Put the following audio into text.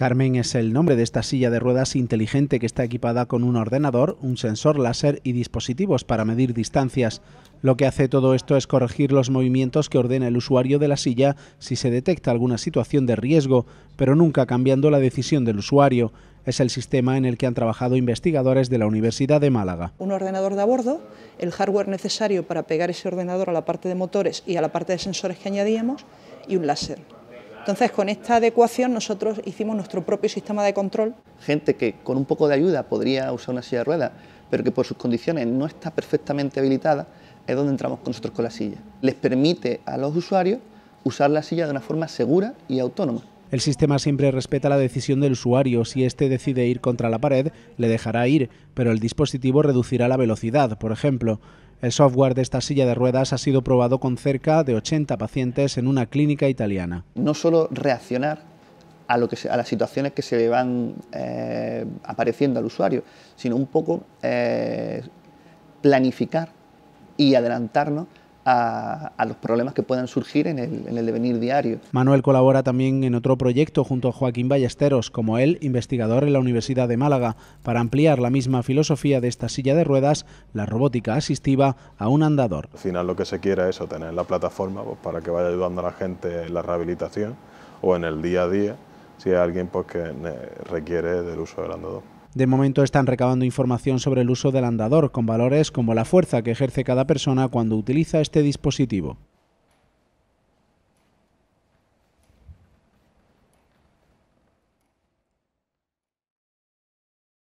Carmen es el nombre de esta silla de ruedas inteligente que está equipada con un ordenador, un sensor láser y dispositivos para medir distancias. Lo que hace todo esto es corregir los movimientos que ordena el usuario de la silla si se detecta alguna situación de riesgo, pero nunca cambiando la decisión del usuario. Es el sistema en el que han trabajado investigadores de la Universidad de Málaga. Un ordenador de a bordo, el hardware necesario para pegar ese ordenador a la parte de motores y a la parte de sensores que añadíamos y un láser entonces, con esta adecuación nosotros hicimos nuestro propio sistema de control. Gente que con un poco de ayuda podría usar una silla de ruedas, pero que por sus condiciones no está perfectamente habilitada, es donde entramos nosotros con la silla. Les permite a los usuarios usar la silla de una forma segura y autónoma. El sistema siempre respeta la decisión del usuario. Si éste decide ir contra la pared, le dejará ir, pero el dispositivo reducirá la velocidad, por ejemplo. El software de esta silla de ruedas ha sido probado con cerca de 80 pacientes en una clínica italiana. No solo reaccionar a, lo que a las situaciones que se le van eh, apareciendo al usuario, sino un poco eh, planificar y adelantarnos a, los problemas que puedan surgir en el, devenir diario. Manuel colabora también en otro proyecto junto a Joaquín Ballesteros, como él, investigador en la Universidad de Málaga, para ampliar la misma filosofía de esta silla de ruedas, la robótica asistiva, a un andador. Al final lo que se quiere es obtener tener la plataforma pues, para que vaya ayudando a la gente en la rehabilitación o en el día a día, si hay alguien pues, que requiere del uso del andador. De momento están recabando información sobre el uso del andador, con valores como la fuerza que ejerce cada persona cuando utiliza este dispositivo.